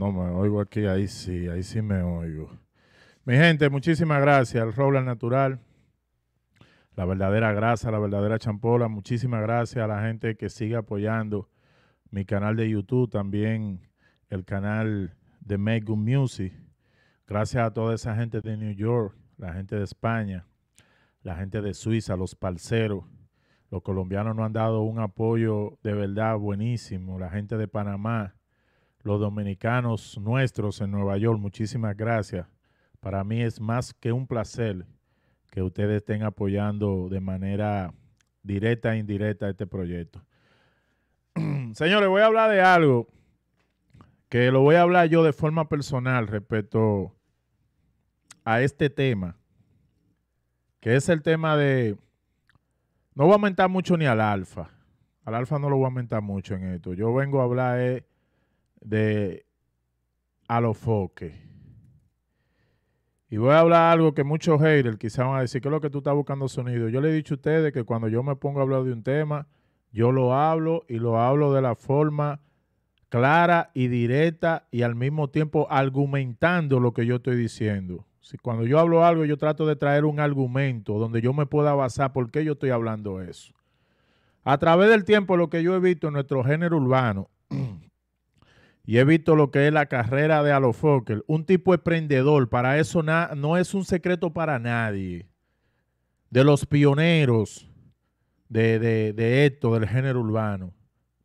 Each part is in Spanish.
No me oigo aquí, ahí sí, ahí sí me oigo. Mi gente, muchísimas gracias. El Roble Natural, la verdadera grasa, la verdadera champola. Muchísimas gracias a la gente que sigue apoyando mi canal de YouTube, también el canal de Make Good Music. Gracias a toda esa gente de New York, la gente de España, la gente de Suiza, los parceros. Los colombianos nos han dado un apoyo de verdad buenísimo. La gente de Panamá, los dominicanos nuestros en Nueva York, muchísimas gracias. Para mí es más que un placer que ustedes estén apoyando de manera directa e indirecta este proyecto. Señores, voy a hablar de algo que lo voy a hablar yo de forma personal respecto a este tema, que es el tema de, no voy a aumentar mucho ni al alfa, al alfa no lo voy a aumentar mucho en esto, yo vengo a hablar de a Alofoque. Y voy a hablar algo que muchos haters quizás van a decir, ¿qué es lo que tú estás buscando sonido? Yo le he dicho a ustedes que cuando yo me pongo a hablar de un tema, yo lo hablo y lo hablo de la forma clara y directa y al mismo tiempo argumentando lo que yo estoy diciendo. Si cuando yo hablo algo, yo trato de traer un argumento donde yo me pueda basar por qué yo estoy hablando eso. A través del tiempo, lo que yo he visto en nuestro género urbano, y he visto lo que es la carrera de Fokker, un tipo emprendedor, para eso no es un secreto para nadie. De los pioneros de, esto, del género urbano,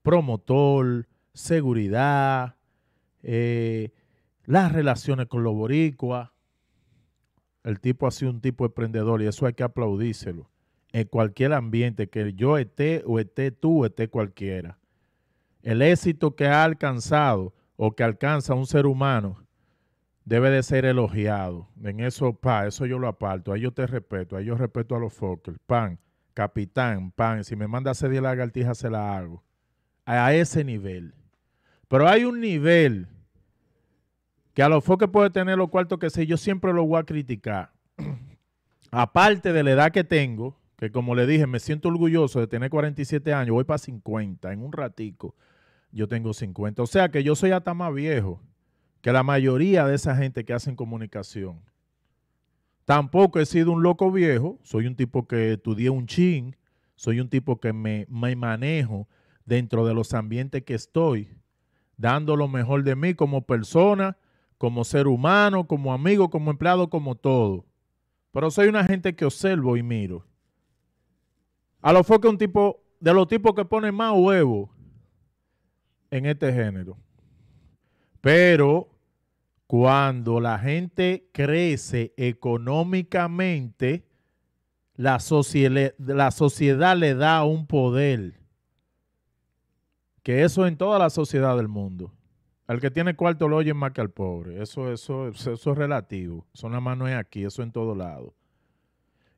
promotor, seguridad, eh, las relaciones con los boricua El tipo ha sido un tipo emprendedor y eso hay que aplaudírselo. En cualquier ambiente, que yo esté o esté tú o esté cualquiera. El éxito que ha alcanzado o que alcanza un ser humano debe de ser elogiado. En eso, pa, eso yo lo aparto. A yo te respeto, A yo respeto a los Fokker. Pan, capitán, pan. Si me manda a hacer la lagartijas, se la hago. A, ese nivel. Pero hay un nivel que a los Fokker puede tener lo cuarto que sé. Yo siempre lo voy a criticar. Aparte de la edad que tengo, que como le dije, me siento orgulloso de tener 47 años, voy para 50 en un ratico yo tengo 50. O sea que yo soy hasta más viejo que la mayoría de esa gente que hacen comunicación. Tampoco he sido un loco viejo, soy un tipo que estudié un chin, soy un tipo que me, manejo dentro de los ambientes que estoy, dando lo mejor de mí como persona, como ser humano, como amigo, como empleado, como todo. Pero soy una gente que observo y miro. A lo que un tipo, de los tipos que ponen más huevos, en este género. Pero cuando la gente crece económicamente, la, sociedad, la sociedad le da un poder. Que eso en toda la sociedad del mundo. Al que tiene cuarto lo oye más que al pobre. Eso, eso, eso, es relativo. Eso nada más no es aquí, eso en todo lado.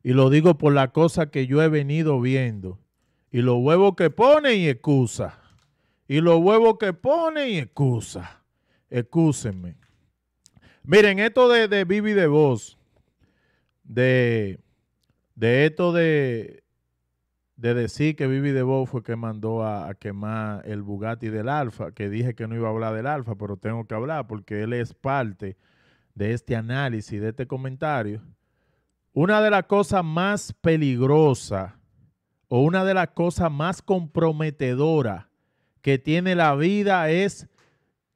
Y lo digo por la cosa que yo he venido viendo. Y los huevos que pone y excusa y los huevos que pone y excusa. Excúsenme. Miren, esto de, de Vivi de Voz, de, de esto de, de decir que Vivi de Voz fue que mandó a, a, quemar el Bugatti del Alfa, que dije que no iba a hablar del Alfa, pero tengo que hablar porque él es parte de este análisis, de este comentario. Una de las cosas más peligrosas o una de las cosas más comprometedoras que tiene la vida es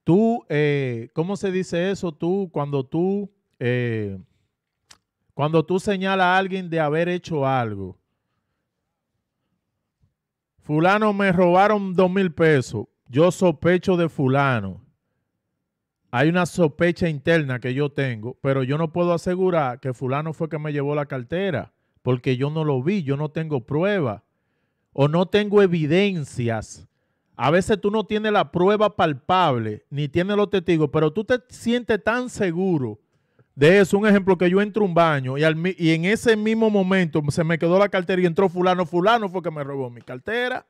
tú, eh, ¿cómo se dice eso? Tú, cuando tú, eh, cuando tú señalas a alguien de haber hecho algo. Fulano me robaron dos mil pesos. Yo sospecho de fulano. Hay una sospecha interna que yo tengo, pero yo no puedo asegurar que fulano fue que me llevó la cartera, porque yo no lo vi, yo no tengo prueba o no tengo evidencias a veces tú no tienes la prueba palpable, ni tienes los testigos, pero tú te sientes tan seguro de eso. Un ejemplo que yo entro a un baño y, y en ese mismo momento se me quedó la cartera y entró fulano, fulano fue que me robó mi cartera,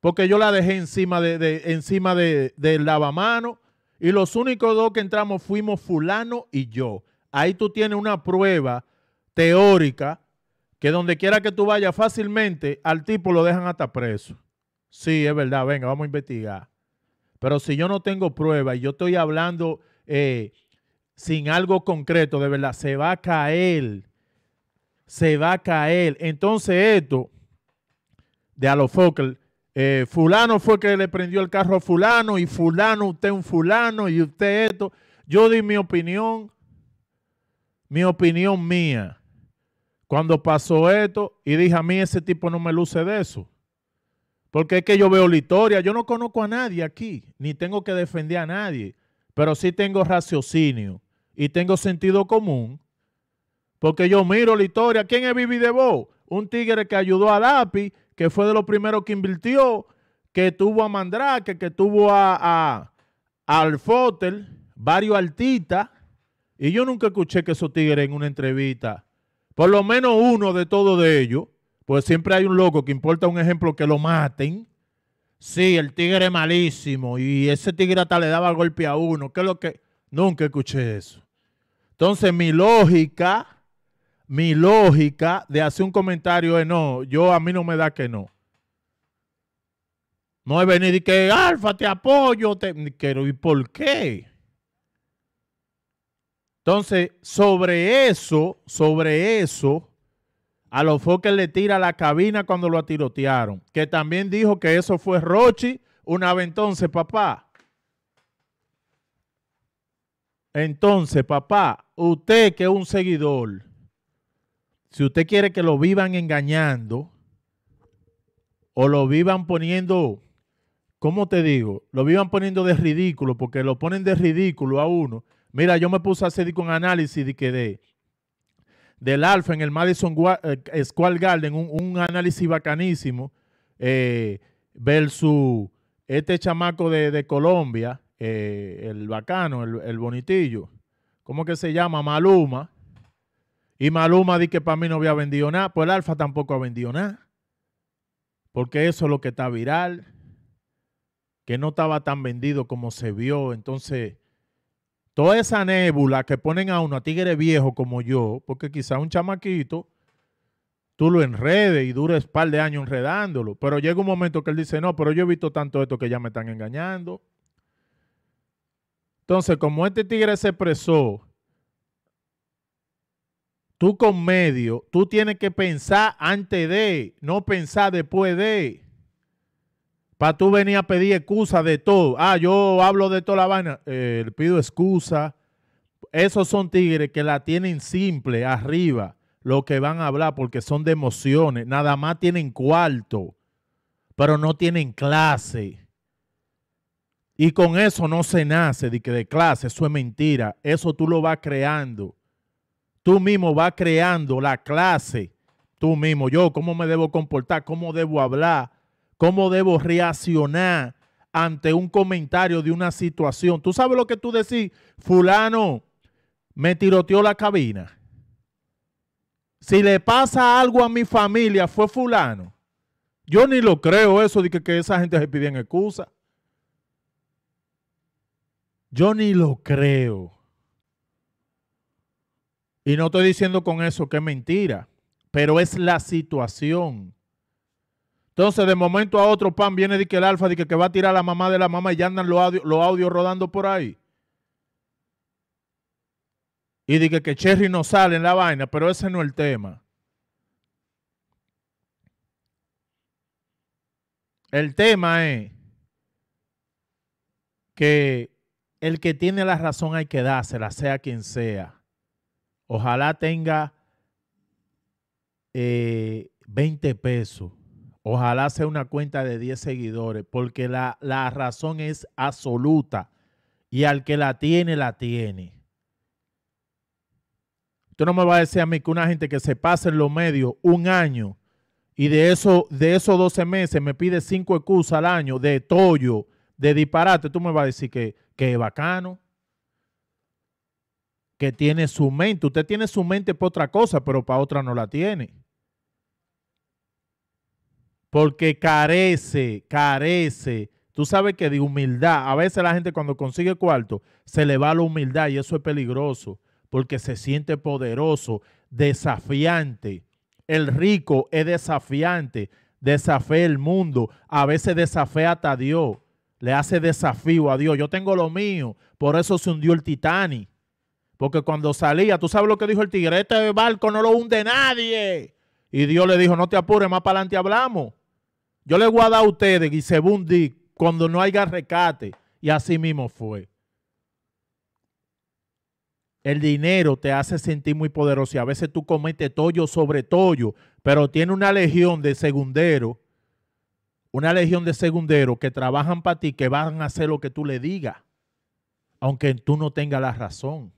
porque yo la dejé encima de, encima del lavamanos, lavamano y los únicos dos que entramos fuimos fulano y yo. Ahí tú tienes una prueba teórica que donde quiera que tú vayas fácilmente al tipo lo dejan hasta preso. Sí, es verdad, venga, vamos a investigar. Pero si yo no tengo prueba y yo estoy hablando eh, sin algo concreto, de verdad, se va a caer. Se va a caer. Entonces esto de los eh, fulano fue que le prendió el carro a fulano y fulano, usted un fulano y usted esto. Yo di mi opinión, mi opinión mía. Cuando pasó esto y dije a mí ese tipo no me luce de eso. Porque es que yo veo la yo no conozco a nadie aquí, ni tengo que defender a nadie, pero sí tengo raciocinio y tengo sentido común, porque yo miro la historia. ¿Quién es Vivi Debo? Un tigre que ayudó a Lapi, que fue de los primeros que invirtió, que tuvo a Mandrake, que tuvo a, a, Alfotel, varios artistas, y yo nunca escuché que esos tigres en una entrevista, por lo menos uno de todos de ellos, pues siempre hay un loco que importa un ejemplo que lo maten. Sí, el tigre es malísimo y ese tigre hasta le daba golpe a uno. ¿Qué es lo que.? Nunca escuché eso. Entonces, mi lógica, mi lógica de hacer un comentario de no, yo a mí no me da que no. No es venir y que, Alfa, te apoyo, te quiero. ¿Y por qué? Entonces, sobre eso, sobre eso, a los Fokker le tira la cabina cuando lo atirotearon, que también dijo que eso fue Rochi, una vez entonces, papá. Entonces, papá, usted que es un seguidor, si usted quiere que lo vivan engañando o lo vivan poniendo, ¿cómo te digo? Lo vivan poniendo de ridículo, porque lo ponen de ridículo a uno. Mira, yo me puse a hacer un análisis de quedé del Alfa en el Madison eh, Square Garden, un, análisis bacanísimo, eh, ver su, este chamaco de, de Colombia, eh, el bacano, el, bonitillo, ¿cómo que se llama? Maluma. Y Maluma dice que para mí no había vendido nada, pues el Alfa tampoco ha vendido nada, porque eso es lo que está viral, que no estaba tan vendido como se vio, entonces toda esa nébula que ponen a uno a tigre viejo como yo, porque quizá un chamaquito, tú lo enredes y dures un par de años enredándolo, pero llega un momento que él dice, no, pero yo he visto tanto esto que ya me están engañando. Entonces, como este tigre se expresó, tú con medio, tú tienes que pensar antes de, no pensar después de. Para tú venir a pedir excusa de todo. Ah, yo hablo de toda la vaina. Eh, pido excusa. Esos son tigres que la tienen simple arriba, lo que van a hablar, porque son de emociones. Nada más tienen cuarto, pero no tienen clase. Y con eso no se nace de que de clase, eso es mentira. Eso tú lo vas creando. Tú mismo vas creando la clase. Tú mismo, yo, cómo me debo comportar, cómo debo hablar cómo debo reaccionar ante un comentario de una situación. Tú sabes lo que tú decís, fulano me tiroteó la cabina. Si le pasa algo a mi familia, fue fulano. Yo ni lo creo eso de que, esa gente se pide excusa. Yo ni lo creo. Y no estoy diciendo con eso que es mentira, pero es la situación. Entonces, de momento a otro, pan viene de que el alfa, de que, que va a tirar la mamá de la mamá y ya andan los audios audio rodando por ahí. Y dice que, Cherry no sale en la vaina, pero ese no es el tema. El tema es que el que tiene la razón hay que dársela, sea quien sea. Ojalá tenga 20 eh, pesos Ojalá sea una cuenta de 10 seguidores, porque la, razón es absoluta. Y al que la tiene, la tiene. Tú no me vas a decir a mí que una gente que se pasa en los medios un año y de, eso, de esos 12 meses me pide cinco excusas al año de tollo, de disparate, tú me vas a decir que, que es bacano, que tiene su mente. Usted tiene su mente para otra cosa, pero para otra no la tiene porque carece, carece. Tú sabes que de humildad, a veces la gente cuando consigue cuarto se le va la humildad y eso es peligroso porque se siente poderoso, desafiante. El rico es desafiante, desafía el mundo, a veces desafía hasta a Dios, le hace desafío a Dios. Yo tengo lo mío, por eso se hundió el Titanic. Porque cuando salía, tú sabes lo que dijo el tigre, este barco no lo hunde nadie. Y Dios le dijo, no te apures, más para adelante hablamos. Yo le voy a dar a ustedes di cuando no haya rescate. Y así mismo fue. El dinero te hace sentir muy poderoso y a veces tú cometes tollo sobre tollo, pero tiene una legión de segunderos, una legión de segunderos que trabajan para ti, que van a hacer lo que tú le digas, aunque tú no tengas la razón.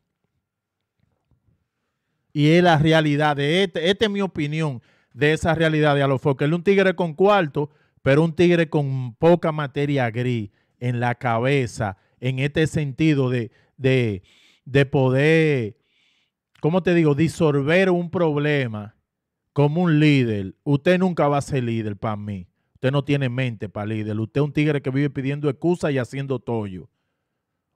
Y es la realidad de este, esta es mi opinión de esa realidad de Alofoque. Él es un tigre con cuarto, pero un tigre con poca materia gris en la cabeza, en este sentido de, de, de poder, ¿cómo te digo?, disolver un problema como un líder. Usted nunca va a ser líder para mí. Usted no tiene mente para líder. Usted es un tigre que vive pidiendo excusas y haciendo tollo.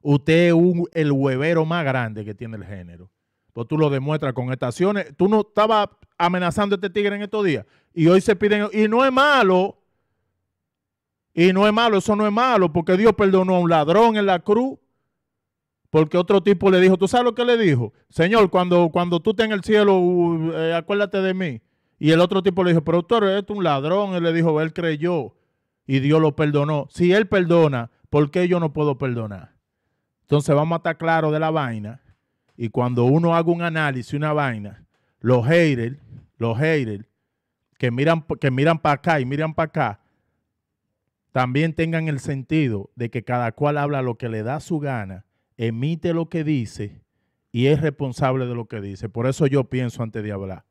Usted es el huevero más grande que tiene el género. Pues tú lo demuestras con estaciones. Tú no estabas amenazando a este tigre en estos días. Y hoy se piden. Y no es malo. Y no es malo, eso no es malo, porque Dios perdonó a un ladrón en la cruz. Porque otro tipo le dijo, ¿tú sabes lo que le dijo? Señor, cuando, cuando tú estés en el cielo, eh, acuérdate de mí. Y el otro tipo le dijo, pero doctor, es un ladrón. Él le dijo, él creyó y Dios lo perdonó. Si él perdona, ¿por qué yo no puedo perdonar? Entonces vamos a estar claros de la vaina. Y cuando uno haga un análisis, una vaina, los haters, los haters, que miran, que miran para acá y miran para acá, también tengan el sentido de que cada cual habla lo que le da su gana, emite lo que dice y es responsable de lo que dice. Por eso yo pienso antes de hablar.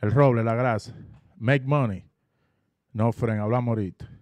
El roble, la grasa. Make money. No, friend, hablamos ahorita.